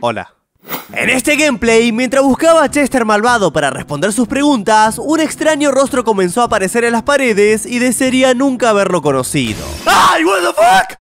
Hola. En este gameplay, mientras buscaba a Chester malvado para responder sus preguntas, un extraño rostro comenzó a aparecer en las paredes y desearía nunca haberlo conocido. ¡Ay, what the fuck!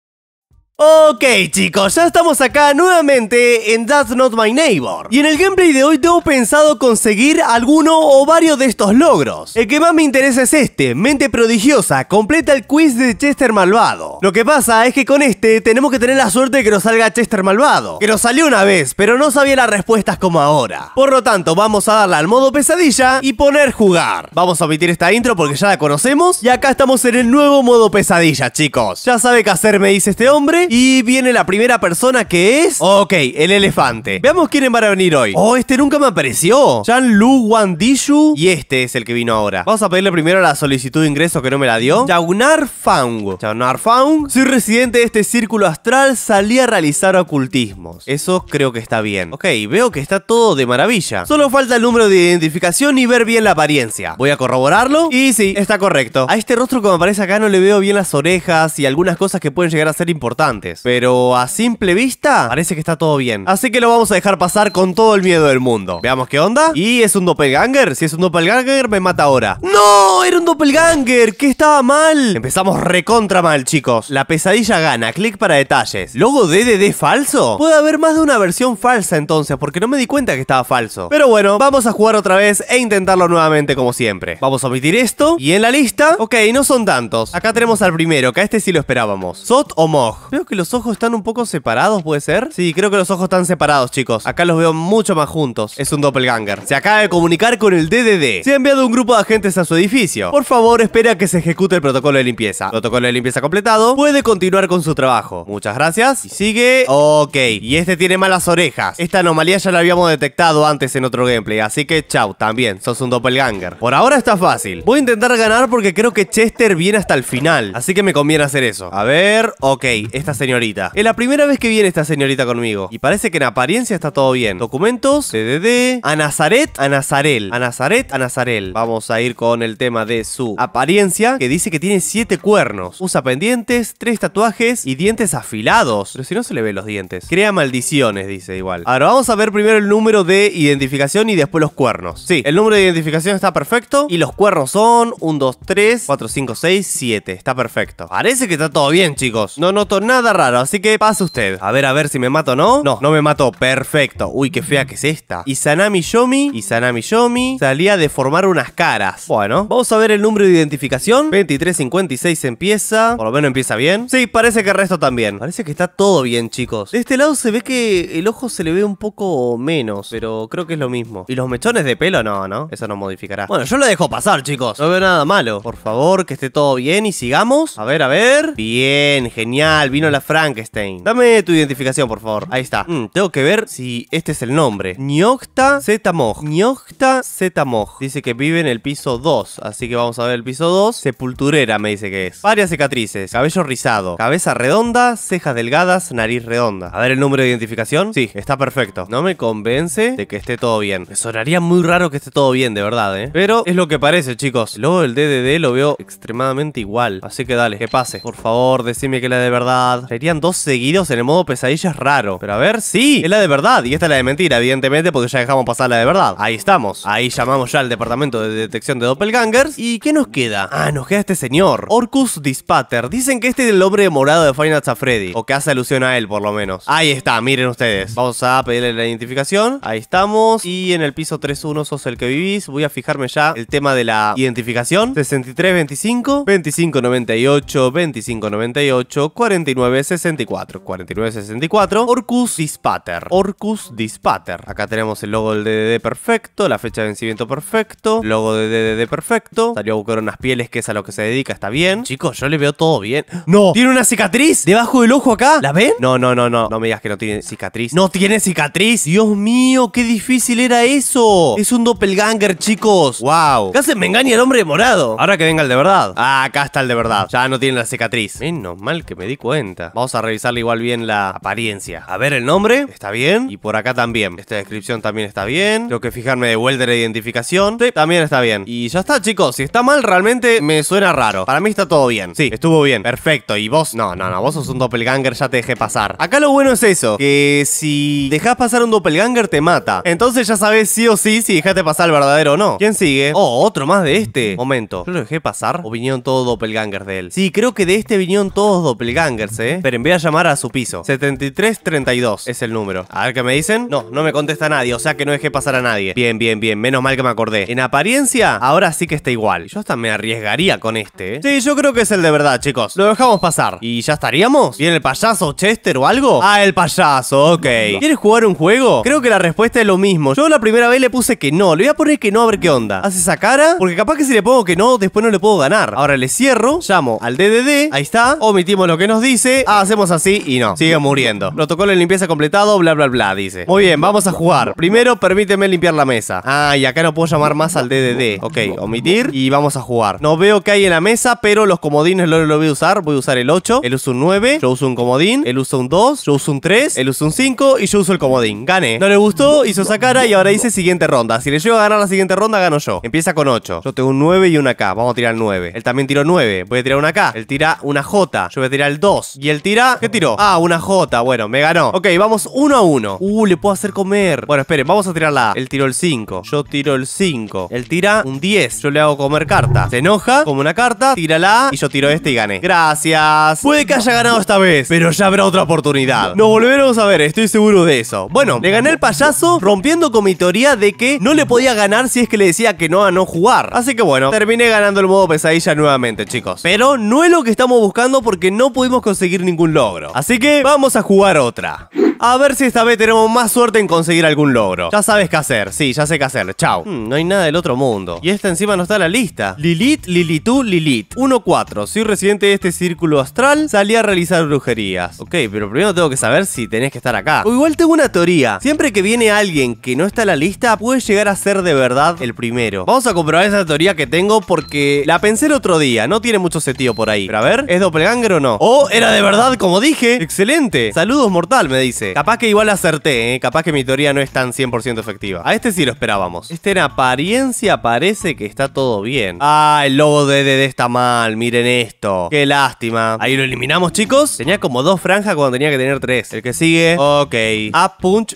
Ok chicos, ya estamos acá nuevamente en That's Not My Neighbor Y en el gameplay de hoy tengo pensado conseguir alguno o varios de estos logros El que más me interesa es este, Mente Prodigiosa, completa el quiz de Chester Malvado Lo que pasa es que con este tenemos que tener la suerte de que nos salga Chester Malvado Que nos salió una vez, pero no sabía las respuestas como ahora Por lo tanto, vamos a darle al modo pesadilla y poner jugar Vamos a omitir esta intro porque ya la conocemos Y acá estamos en el nuevo modo pesadilla chicos Ya sabe qué hacer me dice este hombre y viene la primera persona que es... Ok, el elefante. Veamos quién van a venir hoy. Oh, este nunca me apareció. Jean-Lu Wandishu. Y este es el que vino ahora. Vamos a pedirle primero la solicitud de ingreso que no me la dio. Jaunar Fang. Jaunar Fang. Soy residente de este círculo astral. Salí a realizar ocultismos. Eso creo que está bien. Ok, veo que está todo de maravilla. Solo falta el número de identificación y ver bien la apariencia. Voy a corroborarlo. Y sí, está correcto. A este rostro que me aparece acá no le veo bien las orejas y algunas cosas que pueden llegar a ser importantes. Pero a simple vista, parece que está todo bien. Así que lo vamos a dejar pasar con todo el miedo del mundo. Veamos qué onda. ¿Y es un doppelganger? Si es un doppelganger, me mata ahora. ¡No! ¡Era un doppelganger! ¿Qué estaba mal? Empezamos recontra mal, chicos. La pesadilla gana. Clic para detalles. ¿Logo DDD falso? Puede haber más de una versión falsa entonces, porque no me di cuenta que estaba falso. Pero bueno, vamos a jugar otra vez e intentarlo nuevamente como siempre. Vamos a omitir esto. Y en la lista, ok, no son tantos. Acá tenemos al primero, que a este sí lo esperábamos. Sot o Mog que los ojos están un poco separados, ¿puede ser? Sí, creo que los ojos están separados, chicos. Acá los veo mucho más juntos. Es un doppelganger. Se acaba de comunicar con el DDD. Se ha enviado un grupo de agentes a su edificio. Por favor, espera que se ejecute el protocolo de limpieza. Protocolo de limpieza completado. Puede continuar con su trabajo. Muchas gracias. Y sigue. Ok. Y este tiene malas orejas. Esta anomalía ya la habíamos detectado antes en otro gameplay. Así que chau, también. Sos un doppelganger. Por ahora está fácil. Voy a intentar ganar porque creo que Chester viene hasta el final. Así que me conviene hacer eso. A ver. Ok. Esta señorita. Es la primera vez que viene esta señorita conmigo. Y parece que en apariencia está todo bien. Documentos, CDD. a Nazaret, a Nazarel. A Nazaret, a Nazarel. Vamos a ir con el tema de su apariencia, que dice que tiene siete cuernos. Usa pendientes, Tres tatuajes y dientes afilados. Pero si no se le ven los dientes. Crea maldiciones, dice igual. Ahora vamos a ver primero el número de identificación y después los cuernos. Sí, el número de identificación está perfecto. Y los cuernos son 1, 2, 3, 4, 5, 6, 7. Está perfecto. Parece que está todo bien, chicos. No noto nada raro, así que pasa usted. A ver, a ver si me mato o no. No, no me mato. Perfecto. Uy, qué fea que es esta. y Sanami Yomi. Sanami Yomi. Salía de formar unas caras. Bueno, vamos a ver el número de identificación. 2356 empieza. Por lo menos empieza bien. Sí, parece que el resto también. Parece que está todo bien, chicos. De este lado se ve que el ojo se le ve un poco menos, pero creo que es lo mismo. Y los mechones de pelo, no, ¿no? Eso no modificará. Bueno, yo lo dejo pasar, chicos. No veo nada malo. Por favor, que esté todo bien y sigamos. A ver, a ver. Bien, genial. Vino la Frankenstein. Dame tu identificación, por favor. Ahí está. Mm, tengo que ver si este es el nombre. Nyokta Zetamog. Z Zetamog. Dice que vive en el piso 2. Así que vamos a ver el piso 2. Sepulturera me dice que es. Varias cicatrices. Cabello rizado. Cabeza redonda. Cejas delgadas. Nariz redonda. A ver el número de identificación. Sí, está perfecto. No me convence de que esté todo bien. Me sonaría muy raro que esté todo bien, de verdad, ¿eh? Pero es lo que parece, chicos. Luego el DDD lo veo extremadamente igual. Así que dale, que pase. Por favor, decime que la de verdad Serían dos seguidos en el modo pesadilla, raro. Pero a ver, sí, es la de verdad. Y esta es la de mentira, evidentemente, porque ya dejamos pasar la de verdad. Ahí estamos. Ahí llamamos ya al departamento de detección de doppelgangers. ¿Y qué nos queda? Ah, nos queda este señor. Orcus Dispatter. Dicen que este es el hombre morado de Final Fantasy Freddy. O que hace alusión a él, por lo menos. Ahí está, miren ustedes. Vamos a pedirle la identificación. Ahí estamos. Y en el piso 3-1 sos el que vivís. Voy a fijarme ya el tema de la identificación. 63-25, 25-98, 25-98, 49 4964. 4964, Orcus Dispater. Orcus Dispater. Acá tenemos el logo del DDD perfecto, la fecha de vencimiento perfecto, logo de DDD perfecto. Salió a buscar unas pieles que es a lo que se dedica, está bien. Chicos, yo le veo todo bien. ¡No! ¿Tiene una cicatriz debajo del ojo acá? ¿La ven? No, no, no, no. No me digas que no tiene cicatriz. ¡No tiene cicatriz! ¡Dios mío! ¡Qué difícil era eso! Es un doppelganger, chicos. ¡Wow! hacen me engaña el hombre morado. Ahora que venga el de verdad. Ah, acá está el de verdad. Ya no tiene la cicatriz. Menos mal que me di cuenta. Vamos a revisarle igual bien la apariencia. A ver el nombre, está bien. Y por acá también. Esta descripción también está bien. Tengo que fijarme de vuelta la identificación. Sí, también está bien. Y ya está, chicos. Si está mal, realmente me suena raro. Para mí está todo bien. Sí, estuvo bien. Perfecto. Y vos, no, no, no. Vos sos un doppelganger, ya te dejé pasar. Acá lo bueno es eso. Que si dejas pasar un doppelganger, te mata. Entonces ya sabes sí o sí si dejaste pasar el verdadero o no. ¿Quién sigue? Oh, otro más de este. Momento. ¿Yo lo dejé pasar? ¿O vinieron todos doppelgangers de él? Sí, creo que de este vinieron todos doppelgangers, eh. ¿eh? Pero voy a llamar a su piso. 7332 es el número. A ver qué me dicen. No, no me contesta nadie, o sea que no dejé pasar a nadie. Bien, bien, bien. Menos mal que me acordé. En apariencia, ahora sí que está igual. Yo hasta me arriesgaría con este, ¿eh? Sí, yo creo que es el de verdad, chicos. Lo dejamos pasar. ¿Y ya estaríamos? ¿Viene el payaso Chester o algo? Ah, el payaso, ok. ¿Quieres jugar un juego? Creo que la respuesta es lo mismo. Yo la primera vez le puse que no. Le voy a poner que no a ver qué onda. Hace esa cara, porque capaz que si le pongo que no, después no le puedo ganar. Ahora le cierro, llamo al DDD, ahí está, omitimos lo que nos dice ah, hacemos así y no. Sigue muriendo. Protocolo de limpieza completado, bla, bla, bla, dice. Muy bien, vamos a jugar. Primero, permíteme limpiar la mesa. Ah, y acá no puedo llamar más al DDD. Ok, omitir y vamos a jugar. No veo qué hay en la mesa, pero los comodines lo, lo voy a usar. Voy a usar el 8, él usa un 9, yo uso un comodín, él usa un 2, yo uso un 3, él usa un 5 y yo uso el comodín. Gané. No le gustó, hizo esa cara y ahora dice siguiente ronda. Si le llego a ganar la siguiente ronda, gano yo. Empieza con 8. Yo tengo un 9 y una K. Vamos a tirar 9. Él también tiró 9. Voy a tirar una K. Él tira una J. Yo voy a tirar el 2. Y ¿Y él tira? ¿Qué tiró? Ah, una J. Bueno, me ganó. Ok, vamos uno a uno. Uh, le puedo hacer comer. Bueno, esperen, vamos a tirar la A. Él tiró el 5. Yo tiro el 5. Él tira un 10. Yo le hago comer carta. Se enoja, como una carta, tira la A y yo tiro este y gané. Gracias. Puede que haya ganado esta vez, pero ya habrá otra oportunidad. Nos volveremos a ver, estoy seguro de eso. Bueno, le gané el payaso rompiendo con mi teoría de que no le podía ganar si es que le decía que no a no jugar. Así que bueno, terminé ganando el modo pesadilla nuevamente, chicos. Pero no es lo que estamos buscando porque no pudimos conseguir ningún logro. Así que vamos a jugar otra. A ver si esta vez tenemos más suerte en conseguir algún logro. Ya sabes qué hacer. Sí, ya sé qué hacer. Chao. Hmm, no hay nada del otro mundo. Y esta encima no está en la lista. Lilith, Lilitú, Lilith. 1-4. Soy residente de este círculo astral. Salí a realizar brujerías. Ok, pero primero tengo que saber si tenés que estar acá. O igual tengo una teoría. Siempre que viene alguien que no está en la lista, puede llegar a ser de verdad el primero. Vamos a comprobar esa teoría que tengo porque la pensé el otro día. No tiene mucho sentido por ahí. Pero a ver, ¿es doppelganger o no? ¡Oh, era de verdad como dije! ¡Excelente! Saludos mortal, me dice. Capaz que igual acerté, ¿eh? capaz que mi teoría no es tan 100% efectiva. A este sí lo esperábamos. Este en apariencia parece que está todo bien. Ah, el lobo de DD está mal, miren esto. Qué lástima. Ahí lo eliminamos, chicos. Tenía como dos franjas cuando tenía que tener tres. El que sigue, ok. A Punch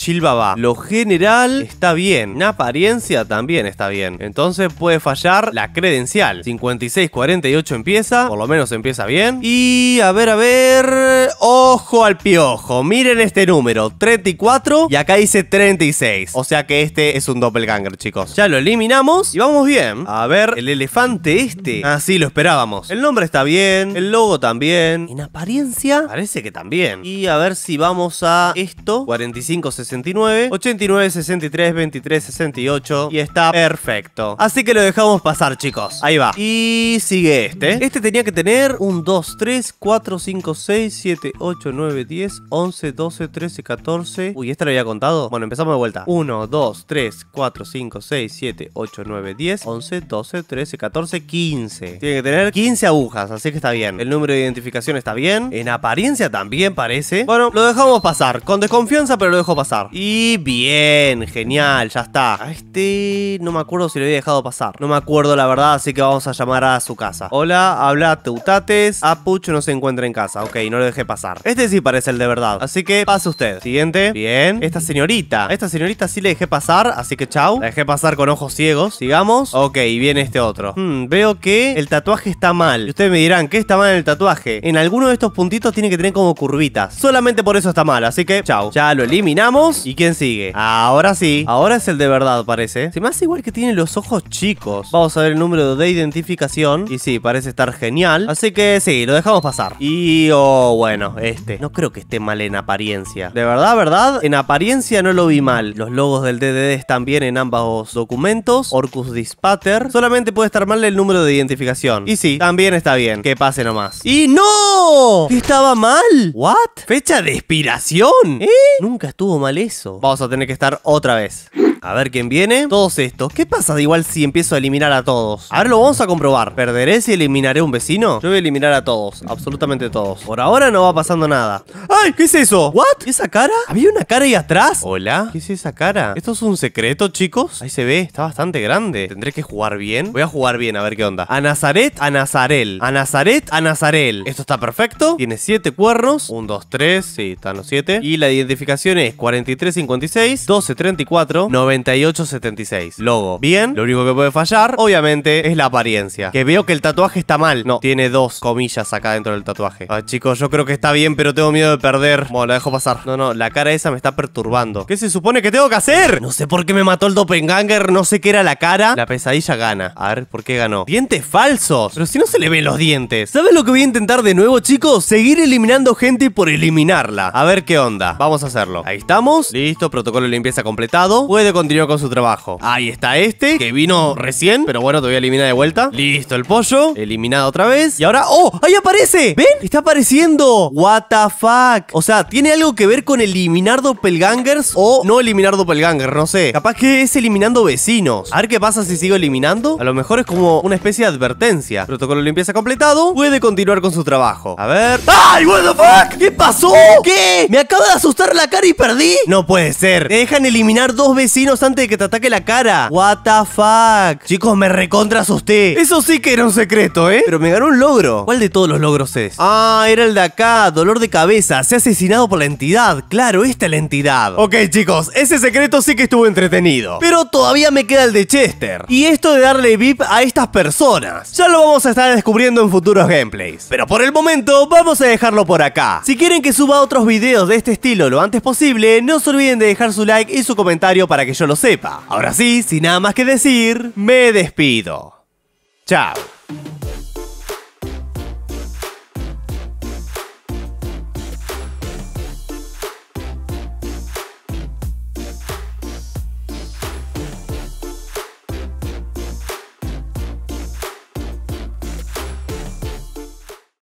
Lo general está bien. En apariencia también está bien. Entonces puede fallar la credencial. 56-48 empieza, por lo menos empieza bien. Y a ver, a ver... Ojo al piojo, miren este número número 34 y acá dice 36. O sea que este es un doppelganger, chicos. Ya lo eliminamos y vamos bien. A ver, el elefante este. Así lo esperábamos. El nombre está bien, el logo también. En apariencia, parece que también. Y a ver si vamos a esto. 45, 69, 89, 63, 23, 68. Y está perfecto. Así que lo dejamos pasar, chicos. Ahí va. Y sigue este. Este tenía que tener un 2, 3, 4, 5, 6, 7, 8, 9, 10, 11, 12, 13. 14. Uy, esta lo había contado. Bueno, empezamos de vuelta. 1, 2, 3, 4, 5, 6, 7, 8, 9, 10, 11, 12, 13, 14, 15. Tiene que tener 15 agujas, así que está bien. El número de identificación está bien. En apariencia también parece. Bueno, lo dejamos pasar. Con desconfianza, pero lo dejo pasar. Y bien, genial, ya está. este no me acuerdo si lo había dejado pasar. No me acuerdo la verdad, así que vamos a llamar a su casa. Hola, habla Teutates. Apucho no se encuentra en casa. Ok, no lo dejé pasar. Este sí parece el de verdad. Así que pase usted. Siguiente. Bien. Esta señorita. Esta señorita sí le dejé pasar, así que chau. La dejé pasar con ojos ciegos, Sigamos Ok, viene este otro. Hmm, veo que el tatuaje está mal. Y ustedes me dirán, ¿qué está mal en el tatuaje? En alguno de estos puntitos tiene que tener como curvitas. Solamente por eso está mal, así que chau. Ya lo eliminamos. ¿Y quién sigue? Ahora sí. Ahora es el de verdad, parece. Se me hace igual que tiene los ojos chicos. Vamos a ver el número de identificación. Y sí, parece estar genial. Así que sí, lo dejamos pasar. Y, oh, bueno, este. No creo que esté mal en apariencia. De verdad, verdad, en apariencia no lo vi mal. Los logos del DDD están bien en ambos documentos. Orcus Dispater. Solamente puede estar mal el número de identificación. Y sí, también está bien. Que pase nomás. ¡Y no! ¿Estaba mal? ¿What? ¿Fecha de expiración? ¿Eh? Nunca estuvo mal eso. Vamos a tener que estar otra vez. A ver quién viene. Todos estos. ¿Qué pasa de igual si empiezo a eliminar a todos? A ver, lo vamos a comprobar. ¿Perderé si eliminaré a un vecino? Yo voy a eliminar a todos. Absolutamente todos. Por ahora no va pasando nada. ¡Ay! ¿Qué es eso? ¿What? ¿Es esa cara? ¿Había una cara ahí atrás? ¿Hola? ¿Qué es esa cara? ¿Esto es un secreto, chicos? Ahí se ve, está bastante grande. ¿Tendré que jugar bien? Voy a jugar bien, a ver qué onda. A Nazaret, a Nazarel. A Nazaret, a Nazarel. Esto está perfecto. Tiene siete cuernos. Un, dos, tres. Sí, están los siete. Y la identificación es 4356, 1234, 9876. Logo. Bien. Lo único que puede fallar, obviamente, es la apariencia. Que veo que el tatuaje está mal. No, tiene dos comillas acá dentro del tatuaje. Ah, chicos, yo creo que está bien, pero tengo miedo de perder. Bueno, la dejo pasar. No no, no, la cara esa me está perturbando. ¿Qué se supone que tengo que hacer? No sé por qué me mató el doppelganger, no sé qué era la cara. La pesadilla gana. A ver, ¿por qué ganó? Dientes falsos. Pero si no se le ven los dientes. ¿Sabes lo que voy a intentar de nuevo, chicos? Seguir eliminando gente por eliminarla. A ver qué onda. Vamos a hacerlo. Ahí estamos. Listo, protocolo de limpieza completado. Puede continuar con su trabajo. Ahí está este, que vino recién. Pero bueno, te voy a eliminar de vuelta. Listo, el pollo. Eliminado otra vez. Y ahora... ¡Oh! ¡Ahí aparece! ¿Ven? Está apareciendo. What the fuck? O sea, tiene algo que ver ver con eliminar doppelgangers o no eliminar doppelgangers, no sé. Capaz que es eliminando vecinos. A ver qué pasa si sigo eliminando. A lo mejor es como una especie de advertencia. Protocolo limpieza completado. Puede continuar con su trabajo. A ver. ¡Ay, what the fuck! ¿Qué pasó? ¿Qué? ¿Me acaba de asustar la cara y perdí? No puede ser. Te dejan eliminar dos vecinos antes de que te ataque la cara. What the fuck. Chicos, me recontra asusté. Eso sí que era un secreto, ¿eh? Pero me ganó un logro. ¿Cuál de todos los logros es? Ah, era el de acá. Dolor de cabeza. Se ha asesinado por la entidad claro, esta es la entidad. Ok chicos, ese secreto sí que estuvo entretenido. Pero todavía me queda el de Chester. Y esto de darle VIP a estas personas. Ya lo vamos a estar descubriendo en futuros gameplays. Pero por el momento, vamos a dejarlo por acá. Si quieren que suba otros videos de este estilo lo antes posible, no se olviden de dejar su like y su comentario para que yo lo sepa. Ahora sí, sin nada más que decir, me despido. Chao.